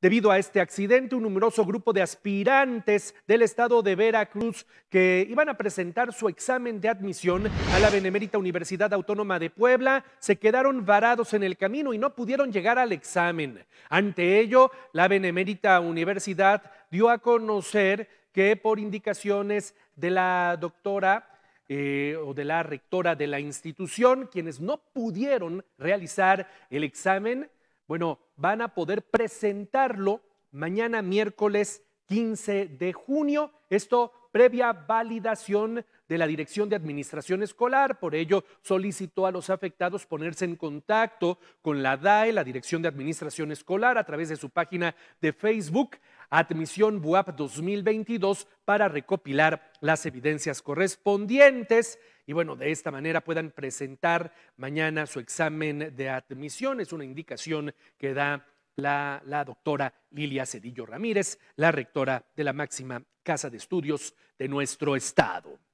Debido a este accidente, un numeroso grupo de aspirantes del estado de Veracruz que iban a presentar su examen de admisión a la Benemérita Universidad Autónoma de Puebla se quedaron varados en el camino y no pudieron llegar al examen. Ante ello, la Benemérita Universidad dio a conocer que por indicaciones de la doctora eh, o de la rectora de la institución, quienes no pudieron realizar el examen, bueno, van a poder presentarlo mañana miércoles 15 de junio. Esto previa validación de la Dirección de Administración Escolar. Por ello, solicitó a los afectados ponerse en contacto con la DAE, la Dirección de Administración Escolar, a través de su página de Facebook. Admisión BUAP 2022 para recopilar las evidencias correspondientes y bueno, de esta manera puedan presentar mañana su examen de admisión. Es una indicación que da la, la, doctora Lilia Cedillo Ramírez, la rectora de la máxima casa de estudios de nuestro estado.